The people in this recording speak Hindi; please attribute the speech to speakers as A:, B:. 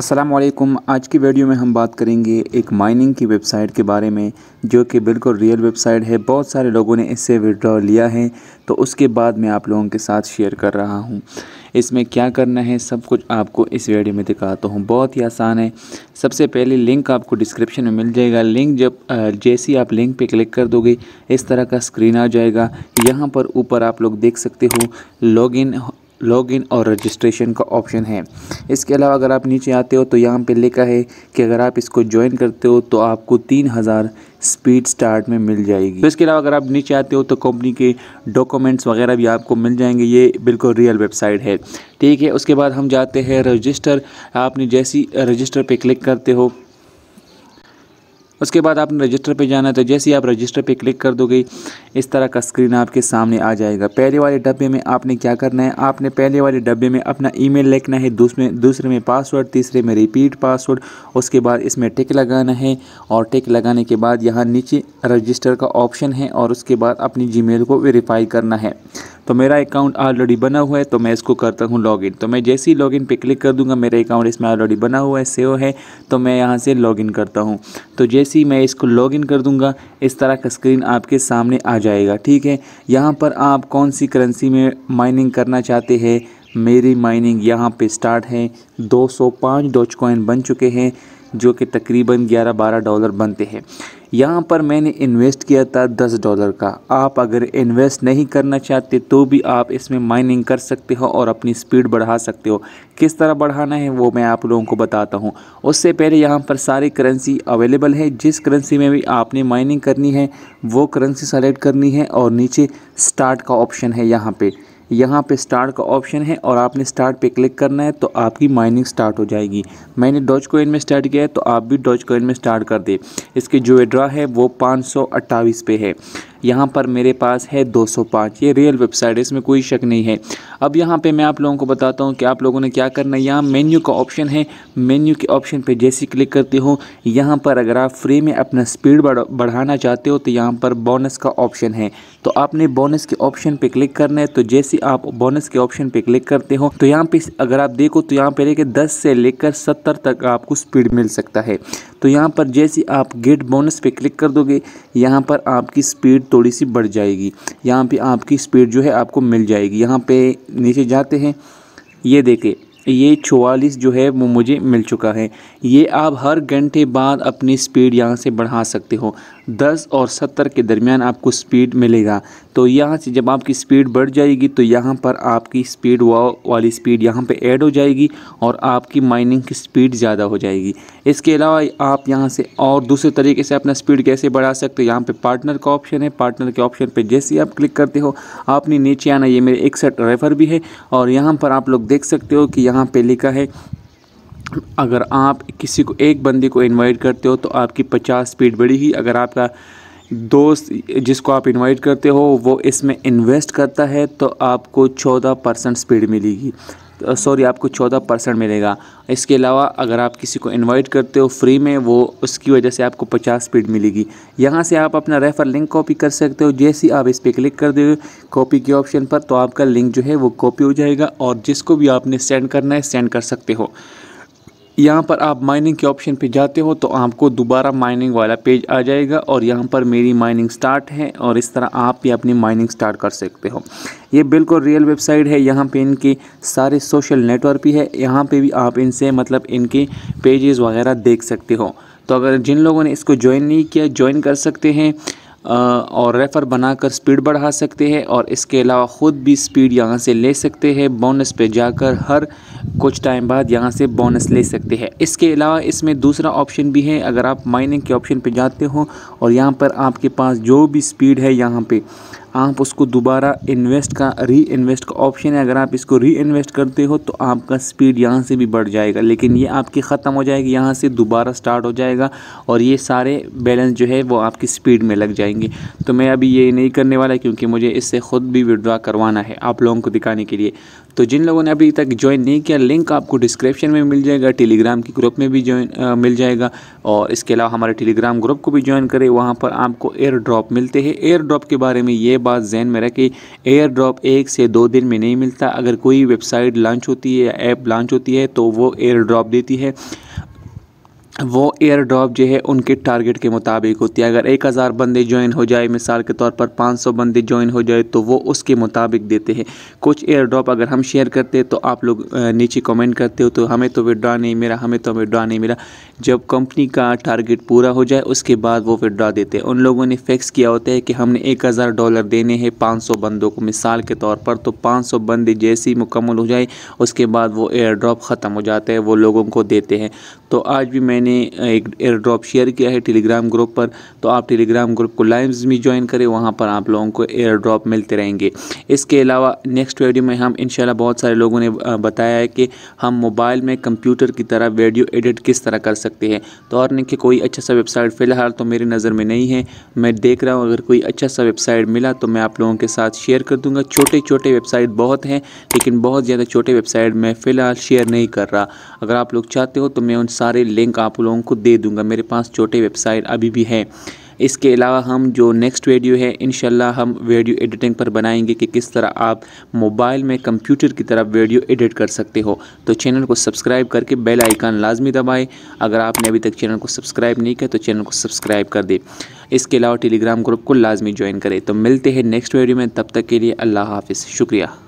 A: असलम आज की वीडियो में हम बात करेंगे एक माइनिंग की वेबसाइट के बारे में जो कि बिल्कुल रियल वेबसाइट है बहुत सारे लोगों ने इससे विड्रॉ लिया है तो उसके बाद मैं आप लोगों के साथ शेयर कर रहा हूँ इसमें क्या करना है सब कुछ आपको इस वीडियो में दिखाता हूँ बहुत ही आसान है सबसे पहले लिंक आपको डिस्क्रिप्शन में मिल जाएगा लिंक जब जैसी आप लिंक पर क्लिक कर दोगे इस तरह का स्क्रीन आ जाएगा यहाँ पर ऊपर आप लोग देख सकते हो लॉगिन लॉगिन और रजिस्ट्रेशन का ऑप्शन है इसके अलावा अगर आप नीचे आते हो तो यहाँ पे लिखा है कि अगर आप इसको ज्वाइन करते हो तो आपको तीन हज़ार स्पीड स्टार्ट में मिल जाएगी तो इसके अलावा अगर आप नीचे आते हो तो कंपनी के डॉक्यूमेंट्स वगैरह भी आपको मिल जाएंगे ये बिल्कुल रियल वेबसाइट है ठीक है उसके बाद हम जाते हैं रजिस्टर आपने जैसी रजिस्टर पर क्लिक करते हो उसके बाद आपने रजिस्टर पे जाना है तो जैसे ही आप रजिस्टर पे क्लिक कर दोगे इस तरह का स्क्रीन आपके सामने आ जाएगा पहले वाले डब्बे में आपने क्या करना है आपने पहले वाले डब्बे में अपना ईमेल लिखना है दूसरे दूसरे में पासवर्ड तीसरे में रिपीट पासवर्ड उसके बाद इसमें टिक लगाना है और टिक लगाने के बाद यहाँ नीचे रजिस्टर का ऑप्शन है और उसके बाद अपनी जी को वेरीफाई करना है तो मेरा अकाउंट ऑलरेडी बना हुआ है तो मैं इसको करता हूँ लॉगिन तो मैं जैसे ही लॉगिन पे क्लिक कर दूंगा मेरा अकाउंट इसमें ऑलरेडी बना हुआ है सेव है तो मैं यहाँ से लॉगिन करता हूँ तो जैसे ही मैं इसको लॉगिन कर दूँगा इस तरह का स्क्रीन आपके सामने आ जाएगा ठीक है यहाँ पर आप कौन सी करेंसी में माइनिंग करना चाहते हैं मेरी माइनिंग यहाँ पे स्टार्ट है 205 डॉच कॉइन बन चुके हैं जो कि तकरीबन 11-12 डॉलर बनते हैं यहाँ पर मैंने इन्वेस्ट किया था दस डॉलर का आप अगर इन्वेस्ट नहीं करना चाहते तो भी आप इसमें माइनिंग कर सकते हो और अपनी स्पीड बढ़ा सकते हो किस तरह बढ़ाना है वो मैं आप लोगों को बताता हूँ उससे पहले यहाँ पर सारी करेंसी अवेलेबल है जिस करेंसी में भी आपने माइनिंग करनी है वो करेंसी सेलेक्ट करनी है और नीचे स्टार्ट का ऑप्शन है यहाँ पर यहाँ पे स्टार्ट का ऑप्शन है और आपने स्टार्ट पे क्लिक करना है तो आपकी माइनिंग स्टार्ट हो जाएगी मैंने डॉज कोइन में स्टार्ट किया है तो आप भी डॉज कोइन में स्टार्ट कर दें इसके जो विड्रा है वो पाँच पे है यहाँ पर मेरे पास है 205 ये रियल वेबसाइट है इसमें कोई शक नहीं है अब यहाँ पे मैं आप लोगों को बताता हूँ कि आप लोगों ने क्या करना है यहाँ मेन्यू का ऑप्शन है मेन्यू के ऑप्शन पे जैसे क्लिक करते हो यहाँ पर अगर आप फ्री में अपना स्पीड बढ़ाना चाहते हो तो यहाँ पर बोनस का ऑप्शन है तो आपने बोनस के ऑप्शन पर क्लिक करना है तो जैसे आप बोनस के ऑप्शन पर क्लिक करते हो तो यहाँ पर अगर आप देखो तो यहाँ पर लेकर दस से लेकर सत्तर तक आपको स्पीड मिल सकता है तो यहाँ पर जैसे आप गेट बोनस पर क्लिक कर दोगे यहाँ पर आपकी स्पीड थोड़ी सी बढ़ जाएगी यहाँ पे आपकी स्पीड जो है आपको मिल जाएगी यहाँ पे नीचे जाते हैं ये देखें ये चवालीस जो है वो मुझे मिल चुका है ये आप हर घंटे बाद अपनी स्पीड यहाँ से बढ़ा सकते हो दस और सत्तर के दरमियान आपको स्पीड मिलेगा तो यहाँ से जब आपकी स्पीड बढ़ जाएगी तो यहाँ पर आपकी स्पीड वा वाली स्पीड यहाँ पे ऐड हो जाएगी और आपकी माइनिंग की स्पीड ज़्यादा हो जाएगी इसके अलावा आप यहाँ से और दूसरे तरीके से अपना स्पीड कैसे बढ़ा सकते हो यहाँ पे पार्टनर का ऑप्शन है पार्टनर के ऑप्शन पर जैसे ही आप क्लिक करते हो आपने नीचे आना ये मेरे एक सेट रेफर भी है और यहाँ पर आप लोग देख सकते हो कि यहाँ पे लिखा है अगर आप किसी को एक बंदे को इनवाइट करते हो तो आपकी पचास स्पीड बढ़ेगी अगर आपका दोस्त जिसको आप इनवाइट करते हो वो इसमें इन्वेस्ट करता है तो आपको चौदह परसेंट स्पीड मिलेगी सॉरी आपको चौदह परसेंट मिलेगा इसके अलावा अगर आप किसी को इनवाइट करते हो फ्री में वो उसकी वजह से आपको पचास स्पीड मिलेगी यहाँ से आप अपना रेफ़र लिंक कॉपी कर सकते हो जैसे आप इस पर क्लिक कर दे कॉपी के ऑप्शन पर तो आपका लिंक जो है वो कॉपी हो जाएगा और जिसको भी आपने सेंड करना है सेंड कर सकते हो यहाँ पर आप माइनिंग के ऑप्शन पे जाते हो तो आपको दोबारा माइनिंग वाला पेज आ जाएगा और यहाँ पर मेरी माइनिंग स्टार्ट है और इस तरह आप भी अपनी माइनिंग स्टार्ट कर सकते हो ये बिल्कुल रियल वेबसाइट है यहाँ पे इनके सारे सोशल नेटवर्क भी है यहाँ पे भी आप इनसे मतलब इनके पेजेस वगैरह देख सकते हो तो अगर जिन लोगों ने इसको ज्वाइन नहीं किया ज्वाइन कर सकते हैं और रेफर बनाकर स्पीड बढ़ा सकते हैं और इसके अलावा ख़ुद भी स्पीड यहाँ से ले सकते हैं बोनस पे जाकर हर कुछ टाइम बाद यहाँ से बोनस ले सकते हैं इसके अलावा इसमें दूसरा ऑप्शन भी है अगर आप माइनिंग के ऑप्शन पे जाते हो और यहाँ पर आपके पास जो भी स्पीड है यहाँ पे आप उसको दोबारा इन्वेस्ट का री इन्वेस्ट का ऑप्शन है अगर आप इसको री इन्वेस्ट करते हो तो आपका स्पीड यहाँ से भी बढ़ जाएगा लेकिन ये आपकी ख़त्म हो जाएगी यहाँ से दोबारा स्टार्ट हो जाएगा और ये सारे बैलेंस जो है वो आपकी स्पीड में लग जाएंगे तो मैं अभी ये नहीं करने वाला क्योंकि मुझे इससे ख़ुद भी विड्रा करवाना है आप लोगों को दिखाने के लिए तो जिन लोगों ने अभी तक ज्वाइन नहीं किया लिंक आपको डिस्क्रिप्शन में मिल जाएगा टेलीग्राम के ग्रुप में भी ज्वाइन मिल जाएगा और इसके अलावा हमारे टेलीग्राम ग्रुप को भी ज्वाइन करें वहाँ पर आपको एयर ड्रॉप मिलते हैं एयर ड्रॉप के बारे में ये बात जहन में रखें एयर ड्रॉप एक से दो दिन में नहीं मिलता अगर कोई वेबसाइट लॉन्च होती है ऐप लॉन्च होती है तो वो एयर ड्रॉप देती है वो एयर ड्रॉप जो है उनके टारगेट के मुताबिक होती है अगर एक हज़ार बंदे ज्वाइन हो जाए मिसाल के तौर पर पाँच सौ बंदे ज्वाइन हो जाए तो वो उसके मुताबिक देते हैं कुछ एयर ड्रॉप अगर हम शेयर करते हैं तो आप लोग नीचे कमेंट करते हो तो हमें तो विड्रा नहीं मिला हमें तो विड्रा नहीं मिला जब कंपनी का टारगेट पूरा हो जाए उसके बाद वो विड्रा देते हैं उन लोगों ने फिक्स किया होता है कि हमने एक हज़ार डॉलर देने हैं पाँच सौ बंदों को मिसाल के तौर पर तो पाँच सौ बंदे जैसे ही मुकम्मल हो जाए उसके बाद वो एयर ड्रॉप ख़त्म हो जाता है वो लोगों को देते हैं तो आज भी मैंने एक एयर ड्रॉप शेयर किया है टेलीग्राम ग्रुप पर तो आप टेलीग्राम ग्रुप को लाइव्स में ज्वाइन करें वहाँ पर आप लोगों को एयर ड्रॉप मिलते रहेंगे इसके अलावा नेक्स्ट वीडियो में हम इन बहुत सारे लोगों ने बताया है कि हम मोबाइल में कंप्यूटर की तरह वीडियो एडिट किस तरह कर सकते हैं तो और नहीं कि कोई अच्छा सा वेबसाइट फ़िलहाल तो मेरी नज़र में नहीं है मैं देख रहा हूँ अगर कोई अच्छा सा वेबसाइट मिला तो मैं आप लोगों के साथ शेयर कर दूँगा छोटे छोटे वेबसाइट बहुत हैं लेकिन बहुत ज़्यादा छोटे वेबसाइट मैं फ़िलहाल शेयर नहीं कर रहा अगर आप लोग चाहते हो तो मैं उन सारे लिंक आप लोगों को दे दूँगा मेरे पास छोटे वेबसाइट अभी भी हैं इसके अलावा हम जो नेक्स्ट वीडियो है इन हम वीडियो एडिटिंग पर बनाएंगे कि किस तरह आप मोबाइल में कंप्यूटर की तरफ वीडियो एडिट कर सकते हो तो चैनल को सब्सक्राइब करके बेल आइकन लाजमी दबाएं अगर आपने अभी तक चैनल को सब्सक्राइब नहीं किया तो चैनल को सब्सक्राइब कर दें इसके अलावा टेलीग्राम ग्रुप को लाजमी ज्वाइन करें तो मिलते हैं नेक्स्ट वीडियो में तब तक के लिए अल्लाह हाफ़ शुक्रिया